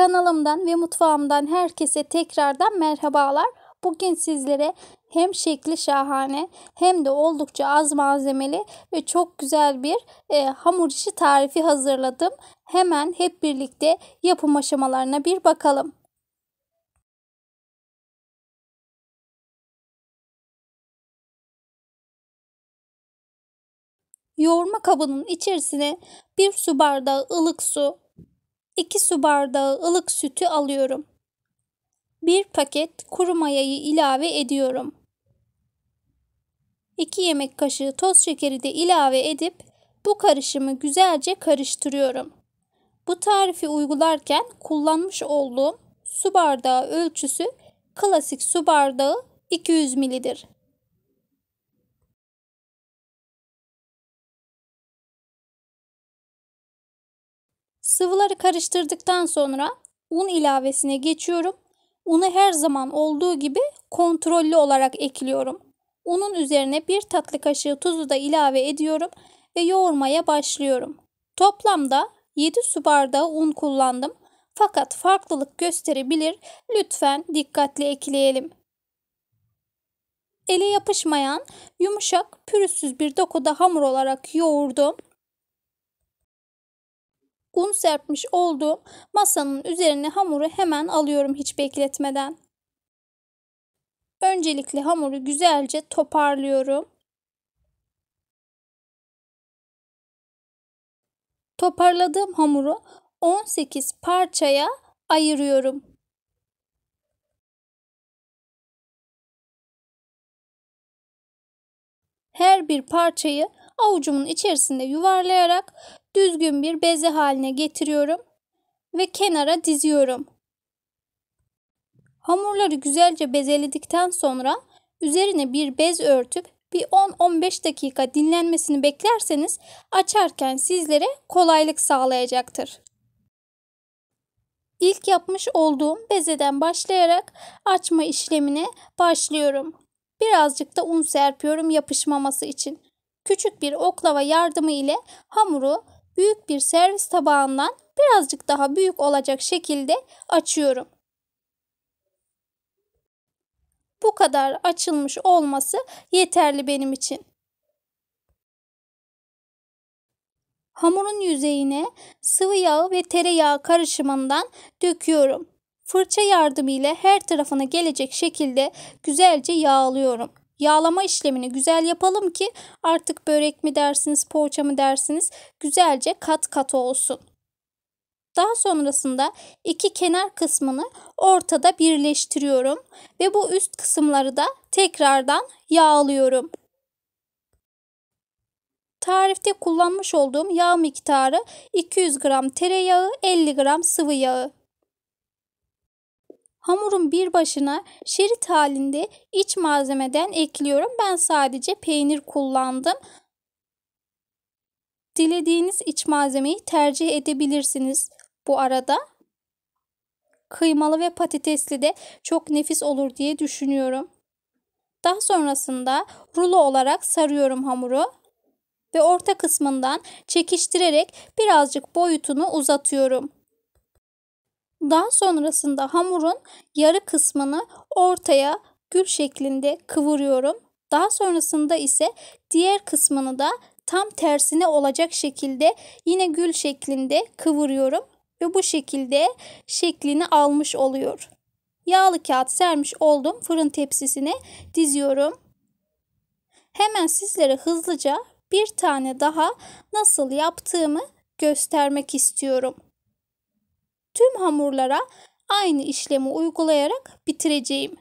Kanalımdan ve mutfağımdan herkese tekrardan merhabalar. Bugün sizlere hem şekli şahane hem de oldukça az malzemeli ve çok güzel bir e, hamur işi tarifi hazırladım. Hemen hep birlikte yapım aşamalarına bir bakalım. Yoğurma kabının içerisine 1 su bardağı ılık su, 2 su bardağı ılık sütü alıyorum. 1 paket kuru mayayı ilave ediyorum. 2 yemek kaşığı toz şekeri de ilave edip bu karışımı güzelce karıştırıyorum. Bu tarifi uygularken kullanmış olduğum su bardağı ölçüsü klasik su bardağı 200 ml'dir. Sıvıları karıştırdıktan sonra un ilavesine geçiyorum. Unu her zaman olduğu gibi kontrollü olarak ekliyorum. Unun üzerine bir tatlı kaşığı tuzu da ilave ediyorum ve yoğurmaya başlıyorum. Toplamda 7 su bardağı un kullandım. Fakat farklılık gösterebilir. Lütfen dikkatli ekleyelim. Ele yapışmayan, yumuşak, pürüzsüz bir dokuda hamur olarak yoğurdum un serpmiş olduğum masanın üzerine hamuru hemen alıyorum hiç bekletmeden. Öncelikle hamuru güzelce toparlıyorum. Toparladığım hamuru 18 parçaya ayırıyorum. Her bir parçayı avucumun içerisinde yuvarlayarak düzgün bir beze haline getiriyorum ve kenara diziyorum. Hamurları güzelce bezeledikten sonra üzerine bir bez örtüp bir 10-15 dakika dinlenmesini beklerseniz açarken sizlere kolaylık sağlayacaktır. İlk yapmış olduğum bezeden başlayarak açma işlemine başlıyorum. Birazcık da un serpiyorum yapışmaması için küçük bir oklava yardımı ile hamuru büyük bir servis tabağından birazcık daha büyük olacak şekilde açıyorum. Bu kadar açılmış olması yeterli benim için. Hamurun yüzeyine sıvı yağı ve tereyağı karışımından döküyorum. Fırça yardımıyla her tarafına gelecek şekilde güzelce yağlıyorum yağlama işlemini güzel yapalım ki artık börek mi dersiniz, poğaça mı dersiniz güzelce kat kat olsun. Daha sonrasında iki kenar kısmını ortada birleştiriyorum ve bu üst kısımları da tekrardan yağlıyorum. Tarifte kullanmış olduğum yağ miktarı 200 gram tereyağı, 50 gram sıvı yağı. Hamurun bir başına şerit halinde iç malzemeden ekliyorum. Ben sadece peynir kullandım. Dilediğiniz iç malzemeyi tercih edebilirsiniz bu arada. Kıymalı ve patatesli de çok nefis olur diye düşünüyorum. Daha sonrasında rulo olarak sarıyorum hamuru ve orta kısmından çekiştirerek birazcık boyutunu uzatıyorum. Daha sonrasında hamurun yarı kısmını ortaya gül şeklinde kıvırıyorum. Daha sonrasında ise diğer kısmını da tam tersine olacak şekilde yine gül şeklinde kıvırıyorum ve bu şekilde şeklini almış oluyor. Yağlı kağıt sermiş oldum. Fırın tepsisine diziyorum. Hemen sizlere hızlıca bir tane daha nasıl yaptığımı göstermek istiyorum tüm hamurlara aynı işlemi uygulayarak bitireceğim.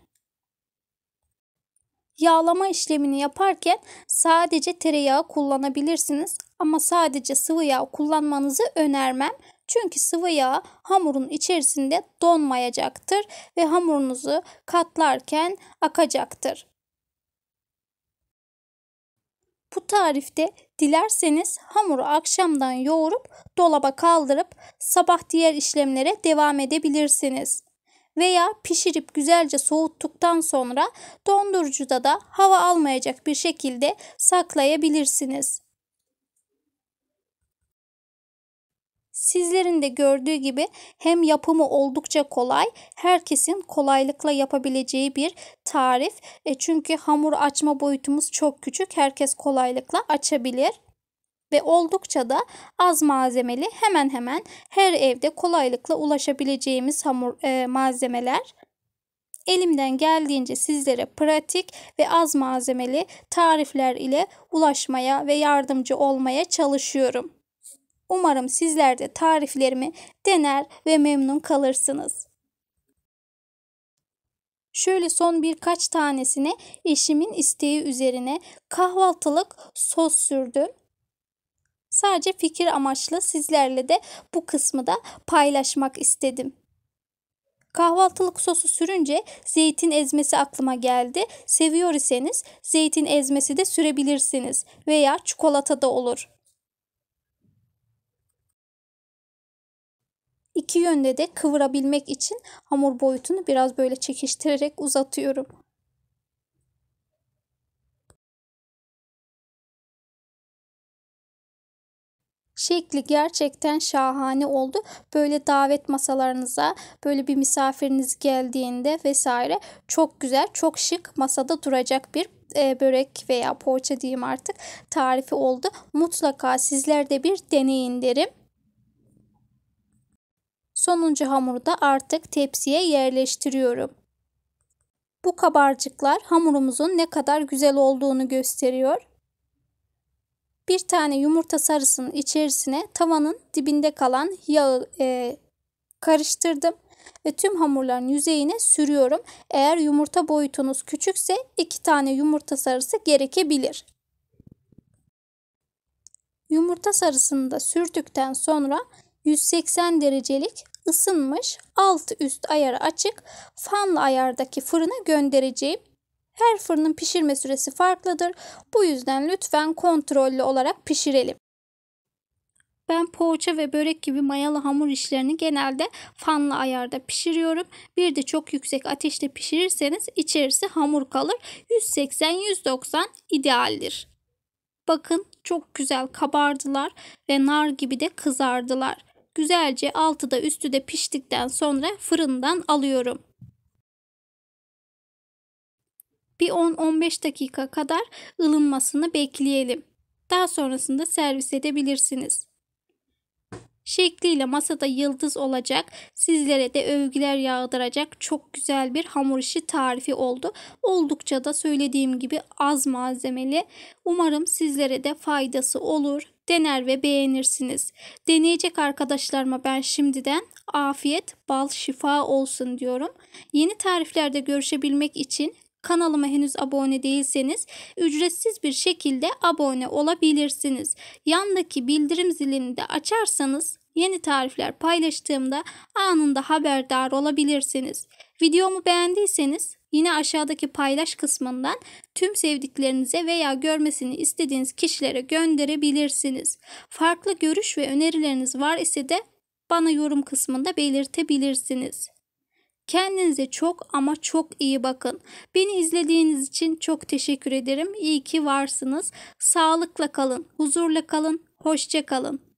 Yağlama işlemini yaparken sadece tereyağı kullanabilirsiniz ama sadece sıvı yağ kullanmanızı önermem. Çünkü sıvı yağ hamurun içerisinde donmayacaktır ve hamurunuzu katlarken akacaktır. Bu tarifte dilerseniz hamuru akşamdan yoğurup dolaba kaldırıp sabah diğer işlemlere devam edebilirsiniz. Veya pişirip güzelce soğuttuktan sonra dondurucuda da hava almayacak bir şekilde saklayabilirsiniz. Sizlerin de gördüğü gibi hem yapımı oldukça kolay, herkesin kolaylıkla yapabileceği bir tarif. E çünkü hamur açma boyutumuz çok küçük. Herkes kolaylıkla açabilir ve oldukça da az malzemeli hemen hemen her evde kolaylıkla ulaşabileceğimiz hamur e, malzemeler. Elimden geldiğince sizlere pratik ve az malzemeli tarifler ile ulaşmaya ve yardımcı olmaya çalışıyorum. Umarım sizler de tariflerimi dener ve memnun kalırsınız. Şöyle son birkaç tanesine eşimin isteği üzerine kahvaltılık sos sürdüm. Sadece fikir amaçlı sizlerle de bu kısmı da paylaşmak istedim. Kahvaltılık sosu sürünce zeytin ezmesi aklıma geldi. Seviyor iseniz zeytin ezmesi de sürebilirsiniz veya çikolata da olur. İki yönde de kıvırabilmek için hamur boyutunu biraz böyle çekiştirerek uzatıyorum. Şekli gerçekten şahane oldu. Böyle davet masalarınıza, böyle bir misafiriniz geldiğinde vesaire çok güzel, çok şık masada duracak bir e, börek veya poğaça diyeyim artık tarifi oldu. Mutlaka sizler de bir deneyin derim. Sonuncu hamuru da artık tepsiye yerleştiriyorum. Bu kabarcıklar hamurumuzun ne kadar güzel olduğunu gösteriyor. Bir tane yumurta sarısının içerisine tavanın dibinde kalan yağı e, karıştırdım ve tüm hamurların yüzeyine sürüyorum. Eğer yumurta boyutunuz küçükse iki tane yumurta sarısı gerekebilir. Yumurta sarısını da sürdükten sonra 180 derecelik ısınmış alt üst ayarı açık fanlı ayardaki fırına göndereceğim. Her fırının pişirme süresi farklıdır. Bu yüzden lütfen kontrollü olarak pişirelim. Ben poğaça ve börek gibi mayalı hamur işlerini genelde fanlı ayarda pişiriyorum. Bir de çok yüksek ateşte pişirirseniz içerisi hamur kalır. 180-190 idealdir. Bakın çok güzel kabardılar ve nar gibi de kızardılar. Güzelce altı da üstü de piştikten sonra fırından alıyorum. Bir 10-15 dakika kadar ılınmasını bekleyelim. Daha sonrasında servis edebilirsiniz şekliyle masada yıldız olacak. Sizlere de övgüler yağdıracak çok güzel bir hamur işi tarifi oldu. Oldukça da söylediğim gibi az malzemeli. Umarım sizlere de faydası olur. Dener ve beğenirsiniz. Deneyecek arkadaşlarıma ben şimdiden afiyet, bal, şifa olsun diyorum. Yeni tariflerde görüşebilmek için Kanalıma henüz abone değilseniz ücretsiz bir şekilde abone olabilirsiniz. Yandaki bildirim zilini de açarsanız yeni tarifler paylaştığımda anında haberdar olabilirsiniz. Videomu beğendiyseniz yine aşağıdaki paylaş kısmından tüm sevdiklerinize veya görmesini istediğiniz kişilere gönderebilirsiniz. Farklı görüş ve önerileriniz var ise de bana yorum kısmında belirtebilirsiniz. Kendinize çok ama çok iyi bakın. Beni izlediğiniz için çok teşekkür ederim. İyi ki varsınız. Sağlıkla kalın, huzurla kalın, hoşça kalın.